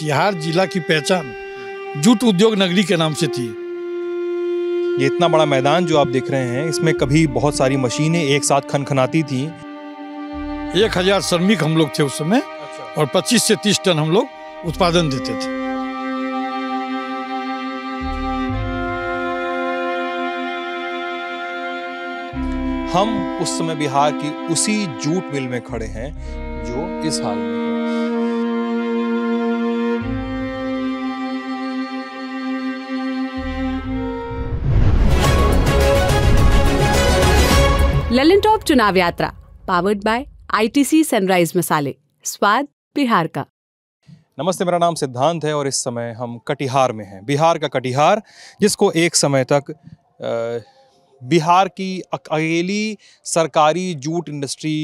तिहाड़ जिला की पहचान जूट उद्योग नगरी के नाम से थी ये इतना बड़ा मैदान जो आप देख रहे हैं इसमें कभी बहुत सारी मशीनें एक साथ खनखनाती थी एक हजार श्रमिक हम लोग थे उस समय अच्छा। और 25 से 30 टन हम लोग उत्पादन देते थे हम उस समय बिहार की उसी जूट मिल में खड़े हैं जो इस हाल में टैलेंट ऑफ चुनाव यात्रा पावर्ड बाय आईटीसी सनराइज मसाले स्वाद बिहार का नमस्ते मेरा नाम सिद्धांत है और इस समय हम कटिहार में हैं बिहार का कटिहार जिसको एक समय तक आ, बिहार की अकेली सरकारी जूट इंडस्ट्री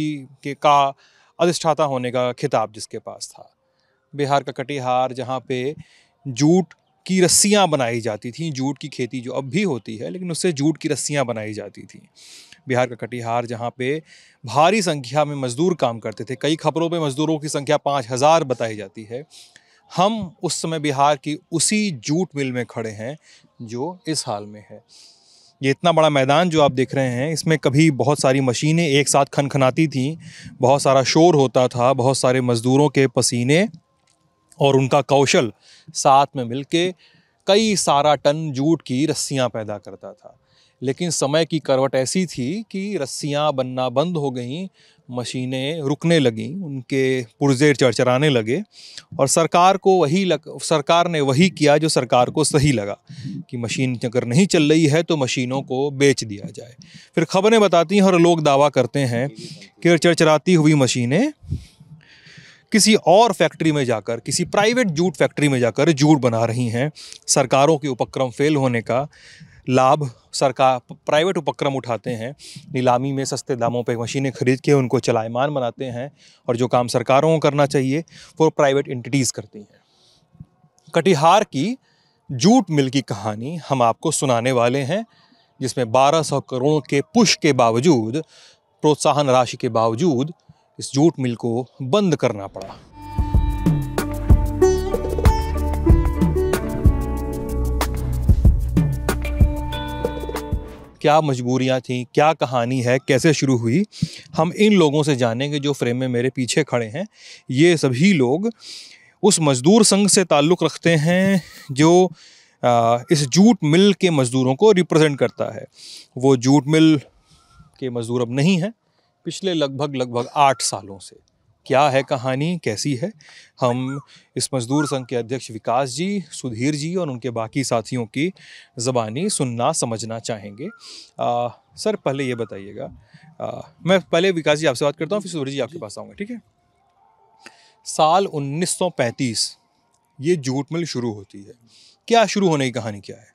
के का अधिष्ठाता होने का खिताब जिसके पास था बिहार का कटिहार जहाँ पे जूट की रस्सियाँ बनाई जाती थी जूट की खेती जो अब भी होती है लेकिन उससे जूट की रस्सियाँ बनाई जाती थी बिहार का कटिहार जहाँ पे भारी संख्या में मज़दूर काम करते थे कई खबरों में मज़दूरों की संख्या पाँच हज़ार बताई जाती है हम उस समय बिहार की उसी जूट मिल में खड़े हैं जो इस हाल में है ये इतना बड़ा मैदान जो आप देख रहे हैं इसमें कभी बहुत सारी मशीनें एक साथ खनखनाती थीं बहुत सारा शोर होता था बहुत सारे मज़दूरों के पसीने और उनका कौशल साथ में मिलके कई सारा टन जूट की रस्सियाँ पैदा करता था लेकिन समय की करवट ऐसी थी कि रस्सियाँ बनना बंद हो गईं मशीनें रुकने लगीं उनके पुर्जे चरचराने लगे और सरकार को वही लग सरकार ने वही किया जो सरकार को सही लगा कि मशीन अगर नहीं चल रही है तो मशीनों को बेच दिया जाए फिर खबरें बताती हैं और लोग दावा करते हैं कि चरचराती हुई मशीनें किसी और फैक्ट्री में जाकर किसी प्राइवेट जूट फैक्ट्री में जाकर जूट बना रही हैं सरकारों के उपक्रम फेल होने का लाभ सरकार प्राइवेट उपक्रम उठाते हैं नीलामी में सस्ते दामों पर मशीनें खरीद के उनको चलायमान बनाते हैं और जो काम सरकारों को करना चाहिए वो प्राइवेट इंटिटीज़ करती हैं कटिहार की जूट मिल की कहानी हम आपको सुनाने वाले हैं जिसमें 1200 करोड़ के पुश के बावजूद प्रोत्साहन राशि के बावजूद इस जूट मिल को बंद करना पड़ा क्या मजबूरियाँ थी क्या कहानी है कैसे शुरू हुई हम इन लोगों से जानेंगे जो फ्रेम में मेरे पीछे खड़े हैं ये सभी लोग उस मज़दूर संघ से ताल्लुक़ रखते हैं जो इस जूट मिल के मज़दूरों को रिप्रेजेंट करता है वो जूट मिल के मज़दूर अब नहीं हैं पिछले लगभग लगभग आठ सालों से क्या है कहानी कैसी है हम इस मज़दूर संघ के अध्यक्ष विकास जी सुधीर जी और उनके बाकी साथियों की ज़बानी सुनना समझना चाहेंगे आ, सर पहले ये बताइएगा मैं पहले विकास जी आपसे बात करता हूँ फिर सुधीर जी आपके पास आऊँगा ठीक है साल 1935 ये जूट मिल शुरू होती है क्या शुरू होने की कहानी क्या है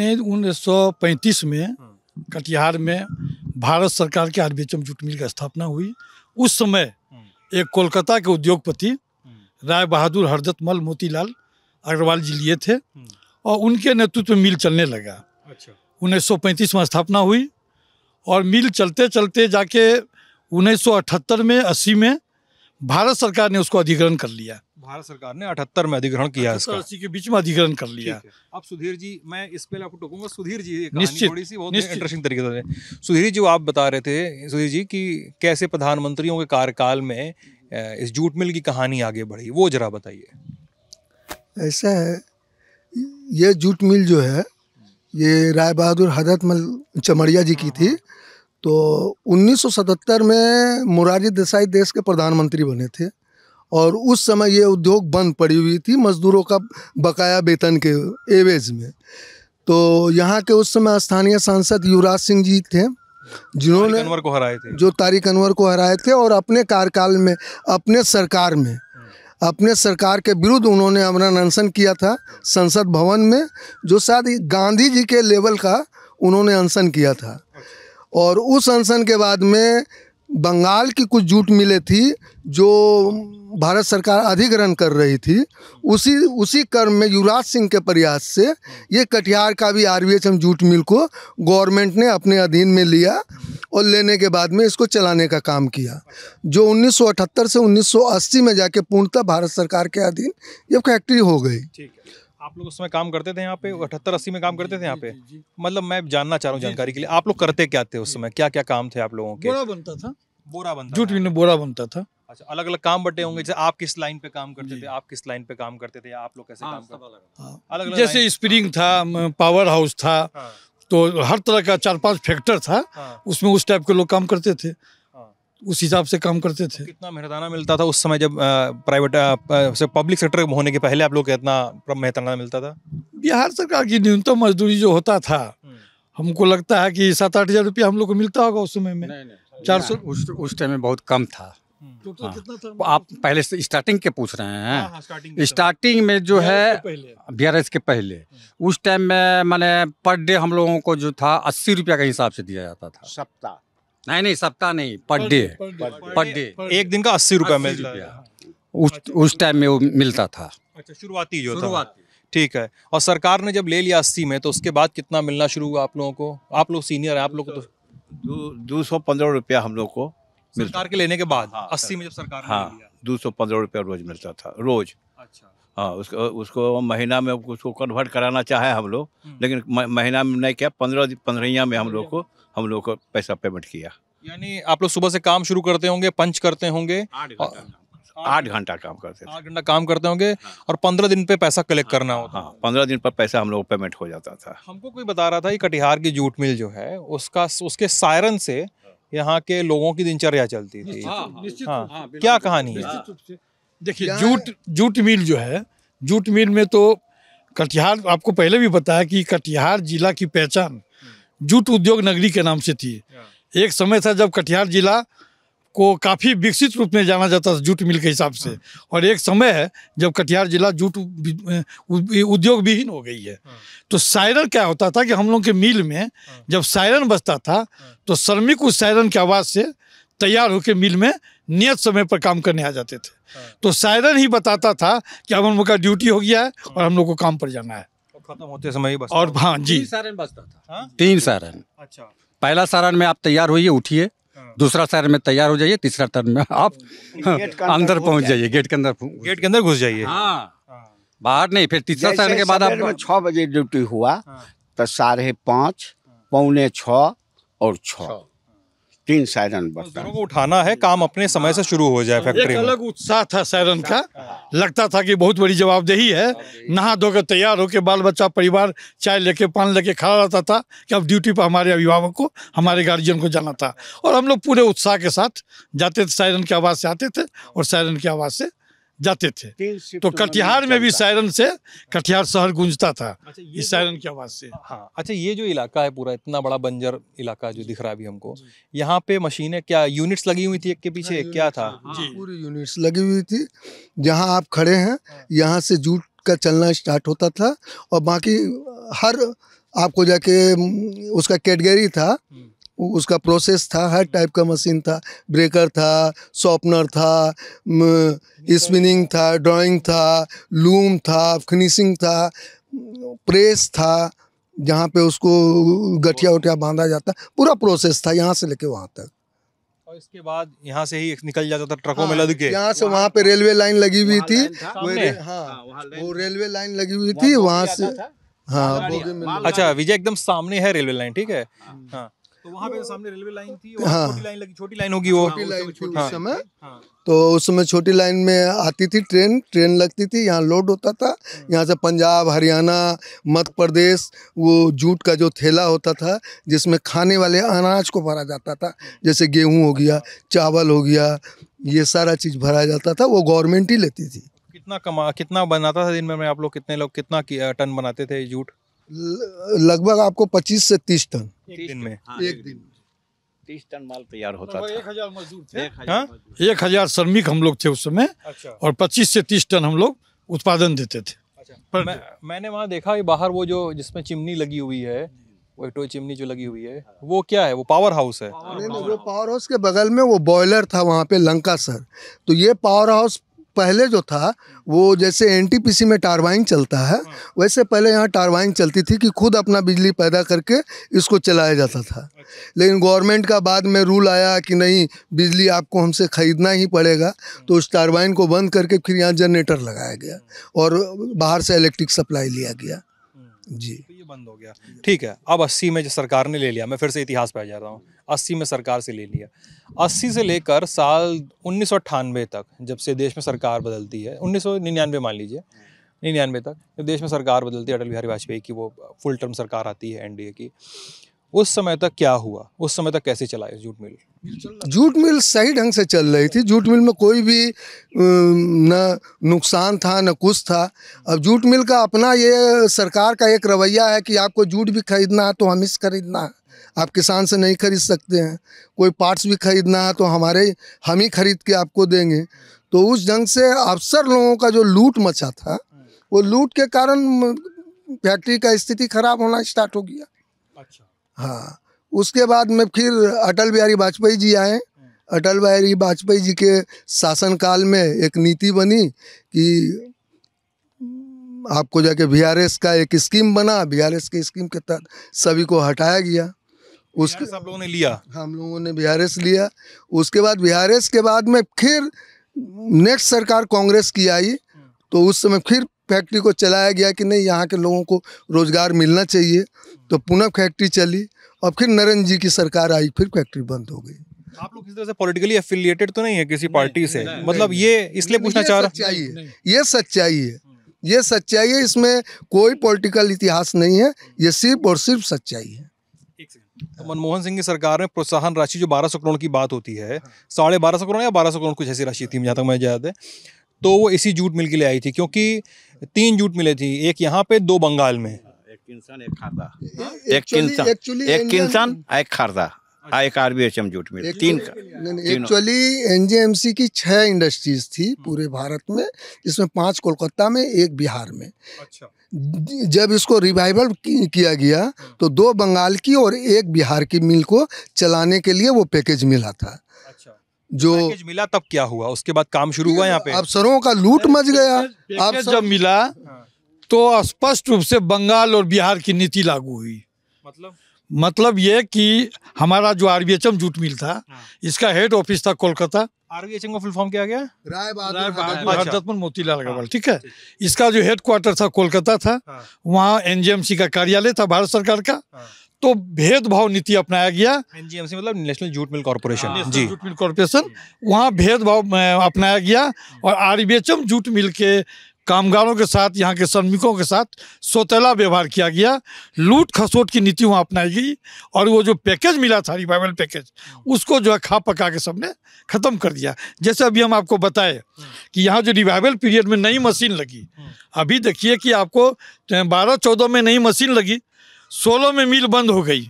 नहीं उन्नीस में हाँ। कटिहार में भारत सरकार के आरबीएचएम जूट मिल की स्थापना हुई उस समय एक कोलकाता के उद्योगपति हम्म। राय बहादुर मल मोतीलाल अग्रवाल जी लिए थे हम्म। और उनके नेतृत्व में मिल चलने लगा अच्छा उन्नीस में स्थापना हुई और मिल चलते चलते जाके 1978 में 80 में भारत सरकार ने उसको अधिग्रहण कर लिया भारत सरकार ने अठहत्तर में अधिग्रहण किया इसका अस्सी के बीच में अधिग्रहण कर लिया अब सुधीर जी मैं इस पे आपको टोकूंगा सुधीर जी निश्चित थोड़ी सी इंटरेस्टिंग तरीके से सुधीर जी आप बता रहे थे सुधीर जी की कैसे प्रधानमंत्रियों के कार्यकाल में इस जूट मिल की कहानी आगे बढ़ी वो जरा बताइए ऐसा है ये जूट मिल जो है ये राय बहादुर हदत मल चमड़िया जी की थी तो 1977 में मुरारी देसाई देश के प्रधानमंत्री बने थे और उस समय ये उद्योग बंद पड़ी हुई थी मजदूरों का बकाया वेतन के एवेज में तो यहाँ के उस समय स्थानीय सांसद युवराज सिंह जी थे जिन्होंने अनवर को हराए थे जो तारिक अनवर को हराए थे और अपने कार्यकाल में अपने सरकार में हम्म। अपने सरकार के विरुद्ध उन्होंने अमरण अनशन किया था संसद भवन में जो शायद गांधी जी के लेवल का उन्होंने अनशन किया था और उस अनशन के बाद में बंगाल की कुछ जूट मिले थी जो भारत सरकार अधिग्रहण कर रही थी उसी उसी क्रम में युवराज सिंह के प्रयास से ये कटिहार का भी आर जूट मिल को गवर्नमेंट ने अपने अधीन में लिया और लेने के बाद में इसको चलाने का काम किया जो 1978 से 1980 में जाके पूर्णतः भारत सरकार के अधीन ये फैक्ट्री हो गई आप लोग समय काम करते थे यहाँ पे अठहत्तर अस्सी में काम करते थे यहाँ पे मतलब मैं जानना चाह रहा हूँ जानकारी के लिए आप लोग करते क्या थे उस समय क्या क्या काम थे आप लोगों के बोरा बनता था बोरा बनता जूट में बोरा बनता था अच्छा अलग अलग काम बटे होंगे जैसे आप किस लाइन पे काम करते थे आप किस लाइन पे काम करते थे आप लोग कैसे हाँ, काम करते अलग हाँ। अलग जैसे स्प्रिंग हाँ। था पावर हाउस था तो हर तरह का चार पांच फैक्टर था उसमें उस टाइप के लोग काम करते थे उस हिसाब से काम करते थे कितना मेहनताना मिलता था उस समय जब प्राइवेट पब्लिक सेक्टर होने के पहले आप लोग कितना मेहताना मिलता था बिहार सरकार की न्यूनतम मजदूरी जो होता था हम्म। हमको लगता है कि सात आठ हज़ार रुपया हम लोग को मिलता होगा उस समय में चार सौ उस उस टाइम में बहुत कम था टोटल हम्म। तो हाँ। कितना था तो आप पहले से स्टार्टिंग के पूछ रहे हैं स्टार्टिंग, हाँ, हाँ, में जो है बी आर एस के पहले हम्म। उस टाइम में मैंने पर डे हम लोगों को जो था अस्सी रुपया के हिसाब से दिया जाता था सप्ताह नहीं नहीं सप्ताह नहीं पर डे पर डे एक दिन का अस्सी रुपया मिल है उस उस टाइम में वो मिलता था अच्छा शुरुआती जो था ठीक है और सरकार ने जब ले लिया अस्सी में तो उसके बाद कितना मिलना शुरू हुआ आप लोगों को आप लोग सीनियर हैं आप लोग को तो दो सौ पंद्रह रुपया हम लोग को सरकार के लेने के बाद हाँ, अस्सी में जब सरकार हाँ दो सौ पंद्रह रुपया रोज मिलता था रोज अच्छा हाँ उसको उसको महीना में उसको कन्वर्ट कराना चाहे हम लोग हम्म। लेकिन महीना में नहीं किया पंद्रह पंद्रहिया में हम लोग को हम लोग को पैसा पेमेंट किया यानी आप लोग सुबह से काम शुरू करते होंगे पंच करते होंगे आठ घंटा काम करते आठ घंटा काम करते होंगे हाँ। और पंद्रह दिन पे पैसा कलेक्ट हाँ, करना हाँ, होता हाँ, पंद्रह दिन पर पैसा हम लोग पेमेंट हो जाता था हमको कोई बता रहा था कि कटिहार की जूट मिल जो है उसका उसके सायरन से यहाँ के लोगों की दिनचर्या चलती थी हाँ, हाँ, हाँ, हाँ, क्या कहानी है देखिए जूट जूट मिल जो है जूट मिल में तो कटिहार आपको पहले भी बताया कि कटिहार जिला की पहचान हम्म। जूट उद्योग नगरी के नाम से थी एक समय था जब कटिहार जिला को काफ़ी विकसित रूप में जाना जाता था जूट मिल के हिसाब से हाँ। और एक समय है जब कटिहार जिला जूट उद्योग विहीन हो गई है हाँ। तो सायरन क्या होता था कि हम लोग के मिल में हाँ। जब सायरन बजता था तो श्रमिक उस सायरन की आवाज़ से तैयार होकर मिल में नियत समय पर काम करने आ जाते थे हाँ। तो सायरन ही बताता था कि अब हम लोग का ड्यूटी हो गया है और हम लोग को काम पर जाना है होते समय ही और हाँ जी सायरन बचता था हाँ? तीन सायरन अच्छा पहला सायरन में आप तैयार होइए उठिए हाँ। दूसरा शहर में तैयार हो जाइए तीसरा टर्न में आप अंदर पहुंच जाइए गेट के अंदर गेट के अंदर घुस जाइए बाहर नहीं फिर तीसरा शहर के बाद आप छह बजे ड्यूटी हुआ तो साढ़े पाँच पौने छ और छः तीन सायरन तो बर्तन को उठाना है काम अपने समय से शुरू हो जाए फैक्ट्री हाँ। एक अलग उत्साह था सायरन का हाँ। लगता था कि बहुत बड़ी जवाबदेही है नहा धोकर तैयार होकर बाल बच्चा परिवार चाय लेके पान लेके खड़ा रहता था कि अब ड्यूटी पर हमारे अभिभावक को हमारे गार्जियन को जाना था और हम लोग पूरे उत्साह के साथ जाते थे सायरन की आवाज़ से आते थे और सायरन की आवाज़ से जाते थे तो, तो मतलब कटिहार में भी सायरन से कटिहार शहर गूंजता था अच्छा इस सायरन की आवाज़ से हाँ अच्छा ये जो इलाका है पूरा इतना बड़ा बंजर इलाका जो दिख रहा है अभी हमको यहाँ पे मशीनें क्या यूनिट्स लगी हुई थी एक के हाँ, पीछे एक क्या था हाँ, हाँ। पूरी यूनिट्स लगी हुई थी जहाँ आप खड़े हैं यहाँ से जूट का चलना स्टार्ट होता था और बाकी हर आपको जाके उसका कैटेगरी था हम्म। उसका प्रोसेस था हर टाइप का मशीन था ब्रेकर था शॉपनर था स्पिनिंग था ड्राइंग था लूम था फिनिशिंग था प्रेस था जहाँ पे उसको गठिया उठिया बांधा जाता पूरा प्रोसेस था यहाँ से लेके वहाँ तक और इसके बाद यहाँ से ही निकल जाता था ट्रकों हाँ, में लद के यहाँ से वहाँ पे रेलवे लाइन लगी हुई थी हाँ, हाँ वो रेलवे लाइन लगी हुई थी वहाँ से हाँ, हाँ, हाँ अच्छा विजय एकदम सामने है रेलवे लाइन ठीक है हाँ तो वहाँ पे तो सामने रेलवे लाइन थी हाँ लाइन लगी छोटी लाइन होगी वो छोटी लाइन उस समय हाँ। तो उस समय छोटी लाइन में आती थी ट्रेन ट्रेन लगती थी यहाँ लोड होता था हाँ। यहाँ से पंजाब हरियाणा मध्य प्रदेश वो जूट का जो थैला होता था जिसमें खाने वाले अनाज को भरा जाता था जैसे गेहूँ हो गया चावल हो गया ये सारा चीज़ भरा जाता था वो गवर्नमेंट ही लेती थी कितना कमा कितना बनाता था दिन में आप लोग कितने लोग कितना टन बनाते थे जूट लगभग आपको 25 से 30 टन एक दिन में हाँ, एक दिन तीस टन माल तैयार होता था एक हजार मजदूर थे हाँ? एक हजार श्रमिक हम लोग थे उस समय अच्छा। और 25 से 30 टन हम लोग उत्पादन देते थे अच्छा। मैं, मैंने वहाँ देखा कि बाहर वो जो जिसमें चिमनी लगी हुई है वो टो चिमनी जो लगी हुई है वो क्या है वो पावर हाउस है पावर हाउस के बगल में वो बॉयलर था वहाँ पे लंका सर तो ये पावर हाउस पहले जो था वो जैसे एनटीपीसी में टारवाइन चलता है हाँ। वैसे पहले यहाँ टारवाइन चलती थी कि खुद अपना बिजली पैदा करके इसको चलाया जाता था अच्छा। लेकिन गवर्नमेंट का बाद में रूल आया कि नहीं बिजली आपको हमसे ख़रीदना ही पड़ेगा हाँ। तो उस टारवाइन को बंद करके फिर यहाँ जनरेटर लगाया गया हाँ। और बाहर से इलेक्ट्रिक सप्लाई लिया गया जी तो ये बंद हो गया ठीक है अब अस्सी में जो सरकार ने ले लिया मैं फिर से इतिहास पे आ जा रहा हूँ अस्सी में सरकार से ले लिया अस्सी से लेकर साल उन्नीस तक जब से देश में सरकार बदलती है उन्नीस मान लीजिए निन्यानवे तक जब देश में सरकार बदलती है अटल बिहारी वाजपेयी की वो फुल टर्म सरकार आती है एनडीए की उस समय तक क्या हुआ उस समय तक कैसे चला जूट मिल जूट मिल सही ढंग से चल रही थी जूट मिल में कोई भी न नुकसान था न कुछ था अब जूट मिल का अपना ये सरकार का एक रवैया है कि आपको जूट भी खरीदना है तो हम इस खरीदना है आप किसान से नहीं खरीद सकते हैं कोई पार्ट्स भी खरीदना है तो हमारे हम ही खरीद के आपको देंगे तो उस ढंग से अफसर लोगों का जो लूट मचा था वो लूट के कारण फैक्ट्री का स्थिति खराब होना स्टार्ट हो गया अच्छा हाँ उसके बाद में फिर अटल बिहारी वाजपेयी जी आए अटल बिहारी वाजपेयी जी के शासनकाल में एक नीति बनी कि आपको जाके बी का एक स्कीम बना बी की स्कीम के तहत सभी को हटाया गया उसके सब लोगों ने लिया हम लोगों ने बिहारेस लिया उसके बाद बिहारेस के बाद में फिर नेक्स्ट सरकार कांग्रेस की आई तो उस समय फिर फैक्ट्री को चलाया गया कि नहीं यहाँ के लोगों को रोज़गार मिलना चाहिए तो पुनः फैक्ट्री चली और फिर नरेंद्र जी की सरकार आई फिर फैक्ट्री बंद हो गई आप लोग किसी तरह से पॉलिटिकली एफिलिएटेड तो नहीं है किसी पार्टी से नहीं, मतलब नहीं, ये इसलिए पूछना चाह रहा है ये सच्चाई है ये सच्चाई है इसमें कोई पॉलिटिकल इतिहास नहीं है ये सिर्फ और सिर्फ सच्चाई है तो मनमोहन सिंह की सरकार ने प्रोत्साहन राशि जो 1200 करोड़ की बात होती है हाँ। साढ़े बारह सौ करोड़ या सौ करोड़ कुछ ऐसी राशि थी जहाँ तक मैं याद है तो वो इसी जूट मिल के लिए आई थी क्योंकि तीन जूट मिले थी एक यहाँ पे दो बंगाल में हाँ, एक किसान एक खारदा हाँ, एक किसान एक किसान एक खारदा हाँ, एक R B H M jute mill तीन एक्चुअली सी की छह इंडस्ट्रीज थी पूरे भारत में इसमें पांच कोलकाता में एक बिहार में अच्छा जब इसको रिवाइवल किया गया तो दो बंगाल की और एक बिहार की मिल को चलाने के लिए वो पैकेज मिला था अच्छा जो मिला तब क्या हुआ उसके बाद काम शुरू हुआ यहाँ पे अफसरों का लूट मच गया अब जब मिला हाँ। तो स्पष्ट रूप से बंगाल और बिहार की नीति लागू हुई मतलब मतलब ये कि हमारा जो आर जूट मिल था हाँ। इसका हेड ऑफिस था Kolkata R B H M का फुल क्या गया राय बहादुर अच्छा। मोतीलाल हाँ। अग्रवाल ठीक है इसका जो हेड क्वार्टर था कोलकाता था हाँ। वहाँ एनजीएमसी का कार्यालय था भारत सरकार का तो भेदभाव नीति अपनाया गया एनजीएमसी मतलब नेशनल जूट मिल कॉरपोरेशन जी जूट मिल कॉरपोरेशन वहाँ भेदभाव अपनाया गया और आरबीएचएम जूट मिल के कामगारों के साथ यहाँ के श्रमिकों के साथ सौतेला व्यवहार किया गया लूट खसोट की नीति वहाँ अपनाई गई और वो जो पैकेज मिला था रिवाइवल पैकेज हम्म। उसको जो है खा पका के सबने ख़त्म कर दिया जैसे अभी हम आपको बताए कि यहाँ जो रिवाइवल पीरियड में नई मशीन लगी हम्म। अभी देखिए कि आपको तो बारह चौदह में नई मशीन लगी सोलह में मिल बंद हो गई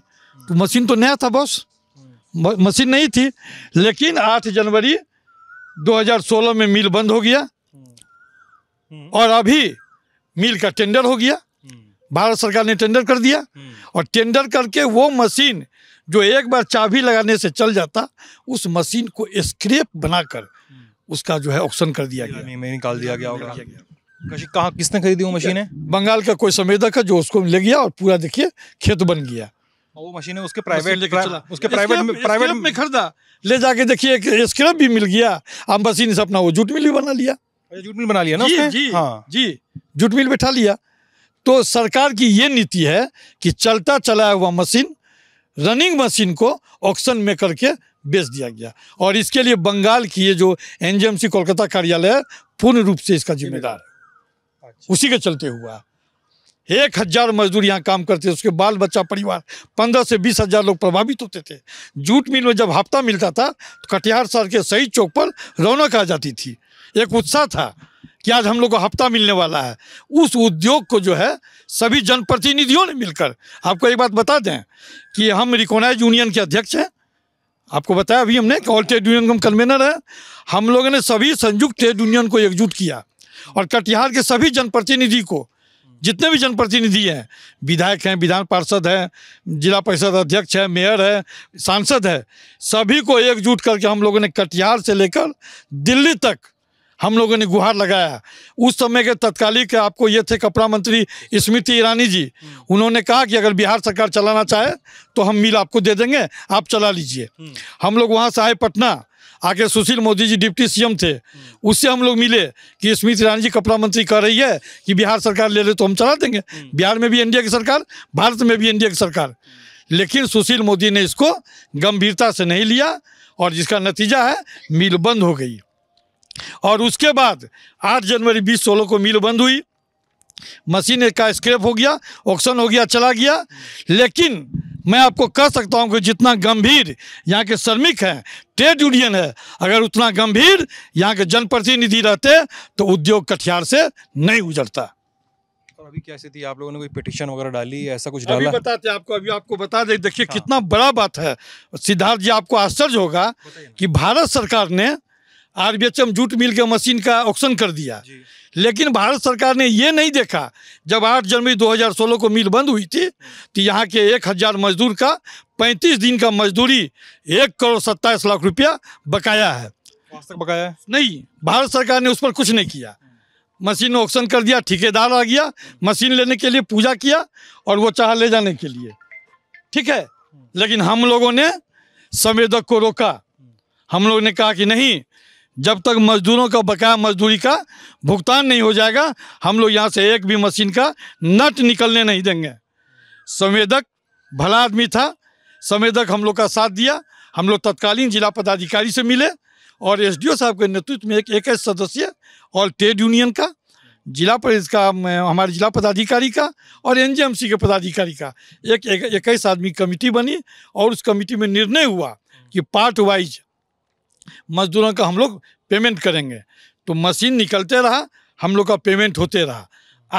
तो मशीन तो नया था बस मशीन नहीं थी लेकिन आठ जनवरी 2016 में मिल बंद हो गया हम्म। और अभी मिल का टेंडर हो गया हम्म। भारत सरकार ने टेंडर कर दिया हम्म। और टेंडर करके वो मशीन जो एक बार चाबी लगाने से चल जाता उस मशीन को स्क्रेप बनाकर उसका जो है ऑप्शन कर दिया गया में निकाल दिया गया होगा कहाँ किसने खरीदी वो मशीनें बंगाल का कोई संवेदक है जो उसको ले गया और पूरा देखिए खेत बन गया वो मशीनें उसके प्राइवेट प्राइवेट उसके प्राइवेट प्राइवेट में खरीदा ले जाके देखिए स्क्रेप भी मिल गया अब मशीन से अपना वो जूट मिल भी बना लिया जूट मिल बना लिया ना जी, जी हाँ जी जूट मिल बैठा लिया तो सरकार की ये नीति है कि चलता चलाया हुआ मशीन रनिंग मशीन को ऑक्शन में करके बेच दिया गया और इसके लिए बंगाल की ये जो एनजीएमसी कोलकाता कार्यालय है पूर्ण रूप से इसका जिम्मेदार है अच्छा। उसी के चलते हुआ है एक हज़ार मजदूर यहाँ काम करते थे उसके बाल बच्चा परिवार पंद्रह से बीस हज़ार लोग प्रभावित होते थे जूट मिल में जब हफ्ता मिलता था तो कटिहार शहर के सही चौक पर रौनक आ जाती थी एक उत्साह था कि आज हम लोग को हफ्ता मिलने वाला है उस उद्योग को जो है सभी जनप्रतिनिधियों ने मिलकर आपको एक बात बता दें कि हम रिकोनाइज यूनियन के अध्यक्ष हैं आपको बताया अभी हमने ऑल ट्रेड यूनियन का कन्वेनर है हम लोगों ने सभी संयुक्त ट्रेड यूनियन को एकजुट किया और कटिहार के सभी जनप्रतिनिधि को जितने भी जनप्रतिनिधि हैं विधायक हैं विधान पार्षद हैं जिला परिषद अध्यक्ष हैं मेयर है सांसद है सभी को एकजुट करके हम लोगों ने कटिहार से लेकर दिल्ली तक हम लोगों ने गुहार लगाया उस समय के तत्कालिक आपको ये थे कपड़ा मंत्री स्मृति ईरानी जी हम्म। उन्होंने कहा कि अगर बिहार सरकार चलाना चाहे तो हम मिल आपको दे देंगे आप चला लीजिए हम्म। हम लोग वहाँ से आए पटना आखिर सुशील मोदी जी डिप्टी सीएम थे उससे हम लोग मिले कि स्मृति ईरानी जी कपड़ा मंत्री कह रही है कि बिहार सरकार ले ले तो हम चला देंगे हम्म। बिहार में भी एनडीए की सरकार भारत में भी एनडीए की सरकार लेकिन सुशील मोदी ने इसको गंभीरता से नहीं लिया और जिसका नतीजा है मिल बंद हो गई और उसके बाद आठ जनवरी सोलह को मिल बंद हुई मशीन का स्क्रैप हो गया ऑक्शन हो गया चला गया लेकिन मैं आपको कह सकता हूं कि जितना गंभीर यहाँ के श्रमिक हैं ट्रेड यूनियन है अगर उतना गंभीर यहाँ के जनप्रतिनिधि रहते तो उद्योग कटिहार से नहीं गुजरता अभी क्या स्थिति आप लोगों ने कोई पिटिशन वगैरह डाली ऐसा कुछ डाला अभी बताते आपको अभी आपको बता दें देखिए हाँ। कितना बड़ा बात है सिद्धार्थ जी आपको आश्चर्य होगा कि भारत सरकार ने आर जूट मिल के मशीन का ऑक्शन कर दिया लेकिन भारत सरकार ने ये नहीं देखा जब 8 जनवरी 2016 को मिल बंद हुई थी तो यहाँ के एक हज़ार मजदूर का 35 दिन का मजदूरी एक करोड़ सत्ताईस लाख रुपया बकाया है बकाया है नहीं भारत सरकार ने उस पर कुछ नहीं किया मशीन ऑक्शन कर दिया ठेकेदार आ गया मशीन लेने के लिए पूजा किया और वो चाह ले जाने के लिए ठीक है लेकिन हम लोगों ने संवेदक को रोका हम लोग ने कहा कि नहीं जब तक मजदूरों का बकाया मजदूरी का भुगतान नहीं हो जाएगा हम लोग यहाँ से एक भी मशीन का नट निकलने नहीं देंगे संवेदक भला आदमी था संवेदक हम लोग का साथ दिया हम लोग तत्कालीन जिला पदाधिकारी से मिले और एसडीओ साहब के नेतृत्व में एक एक सदस्य और ट्रेड यूनियन का जिला परिषद का हमारे जिला पदाधिकारी का और एनजीएमसी के पदाधिकारी का एक इक्कीस आदमी कमेटी बनी और उस कमेटी में निर्णय हुआ कि पार्ट वाइज मजदूरों का हम लोग पेमेंट करेंगे तो मशीन निकलते रहा हम लोग का पेमेंट होते रहा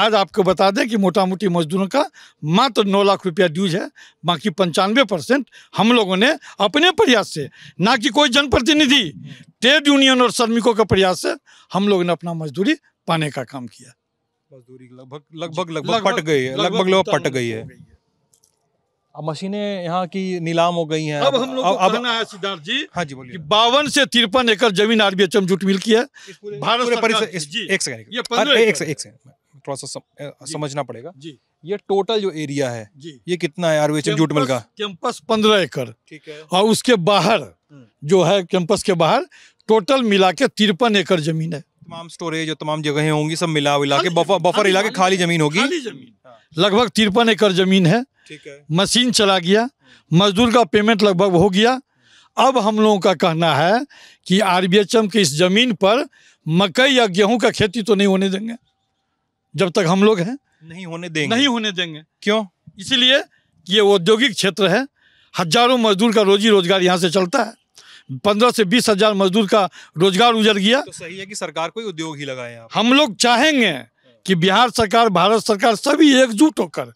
आज आपको बता दें कि मोटा मोटी मजदूरों का मात्र तो नौ लाख रुपया ड्यूज है बाकी पंचानवे परसेंट हम लोगों ने अपने प्रयास से ना कि कोई जनप्रतिनिधि ट्रेड यूनियन और श्रमिकों के प्रयास से हम लोगों ने अपना मजदूरी पाने का काम किया मजदूरी लगभग लगभग लगभग पट गई है लगभग लगभग पट गई है अब मशीनें यहाँ की नीलाम हो गई हैं अब हम लोग कहना है सिद्धार्थ जी हाँ जी बोलिए बावन से तिरपन एकड़ जमीन आरबीएचएम जूट मिल की है भारत परिसर एक सेकंड एक से एक सेकंड थोड़ा सा समझना पड़ेगा जी ये टोटल जो एरिया है ये कितना है आरबीएचएम जूट मिल का कैंपस पंद्रह एकड़ ठीक है और उसके बाहर जो है कैंपस के बाहर टोटल मिला के तिरपन एकड़ जमीन है तमाम स्टोरेज और तमाम जगह होंगी सब मिला विला के बफर बफर इलाके खाली जमीन होगी हाँ। लगभग तिरपन एकड़ जमीन है ठीक है मशीन चला गया मजदूर का पेमेंट लगभग हो गया अब हम लोगों का कहना है कि आर बी की इस ज़मीन पर मकई या गेहूं का खेती तो नहीं होने देंगे जब तक हम लोग हैं नहीं होने देंगे नहीं होने देंगे क्यों इसलिए ये औद्योगिक क्षेत्र है हजारों मजदूर का रोजी रोजगार यहाँ से चलता है पंद्रह से बीस हजार मजदूर का रोजगार उजर गया तो सही है कि सरकार कोई उद्योग ही लगाए हम लोग चाहेंगे कि बिहार सरकार भारत सरकार सभी एकजुट होकर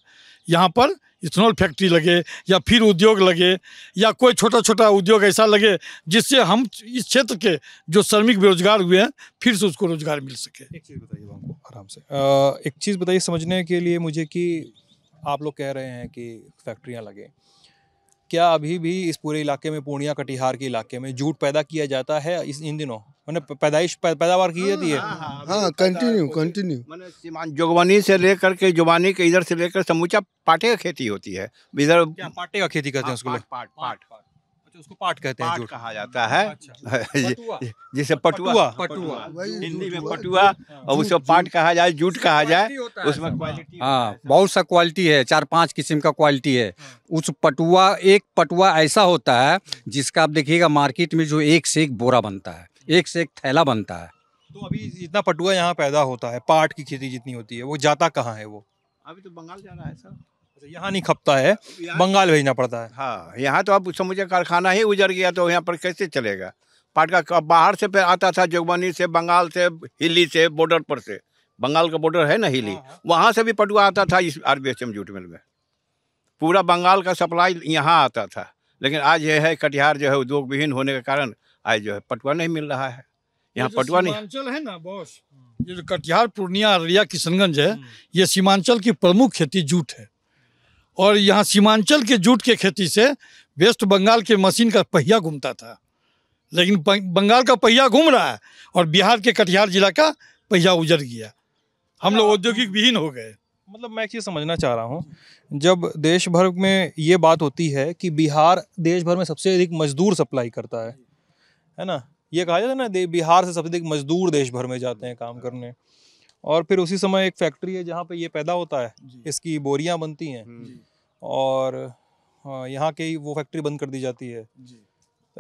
यहाँ पर इथनॉल फैक्ट्री लगे या फिर उद्योग लगे या कोई छोटा छोटा उद्योग ऐसा लगे जिससे हम इस क्षेत्र के जो श्रमिक बेरोजगार हुए हैं फिर से उसको रोजगार मिल सके एक चीज़ बताइए हमको आराम से आ, एक चीज़ बताइए समझने के लिए मुझे कि आप लोग कह रहे हैं कि फैक्ट्रियाँ लगें क्या अभी भी इस पूरे इलाके में पूर्णिया कटिहार के इलाके में जूट पैदा किया जाता है इस इन दिनों मैंने पैदाइश पैदावार की जाती है तो हाँ कंटिन्यू कंटिन्यू जुगवानी से लेकर के जुबानी के इधर से लेकर समूचा पाटे का खेती होती है इधर पाटे का खेती करते हैं हाँ, उसको पाट पाट उसको पाट कहते हैं पाट कहा जाता है अच्छा। जैसे पटुआ पटुआ हिंदी में पटुआ और उसको पाट कहा जाए जूट कहा जाए उसमें क्वालिटी हाँ बहुत सा क्वालिटी है चार पांच किस्म का क्वालिटी है हाँ। उस पटुआ एक पटुआ ऐसा होता है हाँ। जिसका आप देखिएगा मार्केट में जो एक से एक बोरा बनता है एक से एक थैला बनता है तो अभी जितना पटुआ यहाँ पैदा होता है पाट की खेती जितनी होती है वो जाता कहाँ है वो अभी तो बंगाल जा रहा है सर अच्छा यहाँ नहीं खपता है बंगाल भेजना पड़ता है हाँ यहाँ तो अब समझे कारखाना ही उजर गया तो यहाँ पर कैसे चलेगा पाट का बाहर से पे आता था जोगबनी से बंगाल से हिली से बॉर्डर पर से बंगाल का बॉर्डर है ना हिली हाँ। वहाँ से भी पटुआ आता था इस R B M jute mill में पूरा बंगाल का सप्लाई यहाँ आता था लेकिन आज यह है कटिहार जो है उद्योग विहीन होने के कारण आज जो है पटुआ नहीं मिल रहा है यहाँ पटुआ नहीं चल है ना बॉस ये जो कटिहार पूर्णिया अररिया किशनगंज है हम्म। ये सीमांचल की प्रमुख खेती जूट है और यहाँ सीमांचल के जूट के खेती से वेस्ट बंगाल के मशीन का पहिया घूमता था लेकिन बंगाल का पहिया घूम रहा है और बिहार के कटिहार जिला का पहिया उजड़ गया हम लोग औद्योगिक विहीन हो गए मतलब मैं एक चीज़ समझना चाह रहा हूँ जब देश भर में ये बात होती है कि बिहार देश भर में सबसे अधिक मजदूर सप्लाई करता है है ना ये कहा जाता है ना बिहार से सबसे अधिक मजदूर देश भर में जाते हैं काम करने और फिर उसी समय एक फैक्ट्री है जहाँ पे ये पैदा होता है इसकी बोरियाँ बनती हैं हम्म। और हाँ, यहाँ के वो फैक्ट्री बंद कर दी जाती है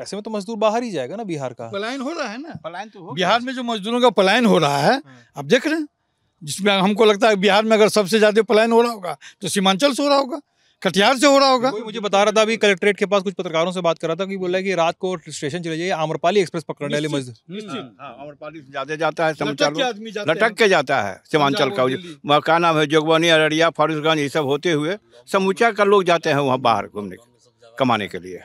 ऐसे में तो मजदूर बाहर ही जाएगा ना बिहार का पलायन हो रहा है ना पलायन तो हो बिहार में जो मजदूरों का पलायन हो रहा है हाँ। आप देख रहे हैं जिसमें हमको लगता है बिहार में अगर सबसे ज़्यादा पलायन हो रहा होगा तो सीमांचल से हो रहा होगा कटिहार से हो रहा होगा कोई मुझे बता रहा था अभी कलेक्ट्रेट के पास कुछ पत्रकारों से बात कर रहा था कि बोला कि रात को स्टेशन चले जाइए आम्रपाली एक्सप्रेस पकड़ने वाले मस्जिद हाँ, हाँ, ज्यादा जाता है लटक के जाता है सीमांचल का क्या नाम है जोगबानी अररिया फारूसगंज ये सब होते हुए समूचा का लोग जाते हैं वहाँ बाहर घूमने कमाने के लिए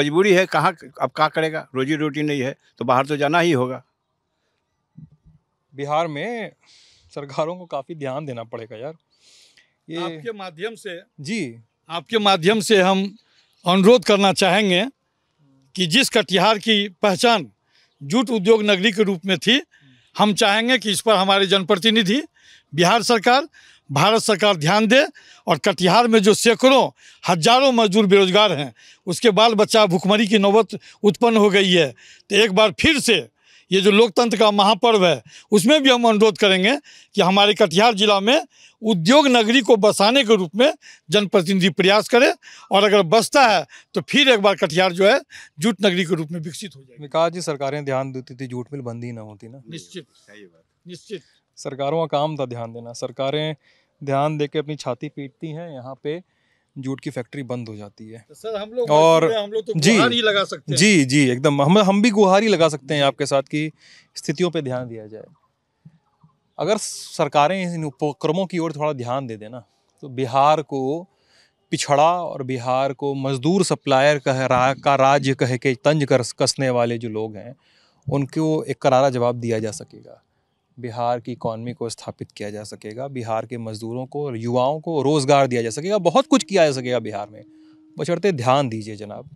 मजबूरी है कहाँ अब क्या करेगा रोजी रोटी नहीं है तो बाहर तो जाना ही होगा बिहार में सरकारों को काफ़ी ध्यान देना पड़ेगा यार ये आपके माध्यम से जी आपके माध्यम से हम अनुरोध करना चाहेंगे कि जिस कटिहार की पहचान जूट उद्योग नगरी के रूप में थी हम चाहेंगे कि इस पर हमारे जनप्रतिनिधि बिहार सरकार भारत सरकार ध्यान दे और कटिहार में जो सैकड़ों हजारों मजदूर बेरोजगार हैं उसके बाल बच्चा भुखमरी की नौबत उत्पन्न हो गई है तो एक बार फिर से ये जो लोकतंत्र का महापर्व है उसमें भी हम अनुरोध करेंगे कि हमारे कटिहार जिला में उद्योग नगरी को बसाने के रूप में जनप्रतिनिधि प्रयास करें और अगर बसता है तो फिर एक बार कटिहार जो है जूट नगरी के रूप में विकसित हो जाए विकास जी सरकारें ध्यान देती थी जूट मिल बंदी ना होती ना निश्चित निश्चित सरकारों का काम था ध्यान देना सरकारें ध्यान दे के अपनी छाती पीटती हैं यहाँ पे जूट की फैक्ट्री बंद हो जाती है तो सर हम लोग और हम लोग तो जी लगा सकते हैं जी जी एकदम हम हम भी गुहारी लगा सकते हैं आपके साथ की स्थितियों पे ध्यान दिया जाए अगर सरकारें इन उपक्रमों की ओर थोड़ा ध्यान दे देना तो बिहार को पिछड़ा और बिहार को मजदूर सप्लायर कह रा, का राज्य कह के तंज कर कसने वाले जो लोग हैं उनको एक करारा जवाब दिया जा सकेगा बिहार की इकॉनमी को स्थापित किया जा सकेगा बिहार के मज़दूरों को और युवाओं को रोज़गार दिया जा सकेगा बहुत कुछ किया जा सकेगा बिहार में बचड़ते ध्यान दीजिए जनाब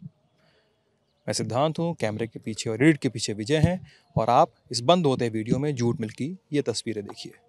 मैं सिद्धांत हूँ कैमरे के पीछे और एडिट के पीछे विजय हैं और आप इस बंद होते वीडियो में जूट मिल की ये तस्वीरें देखिए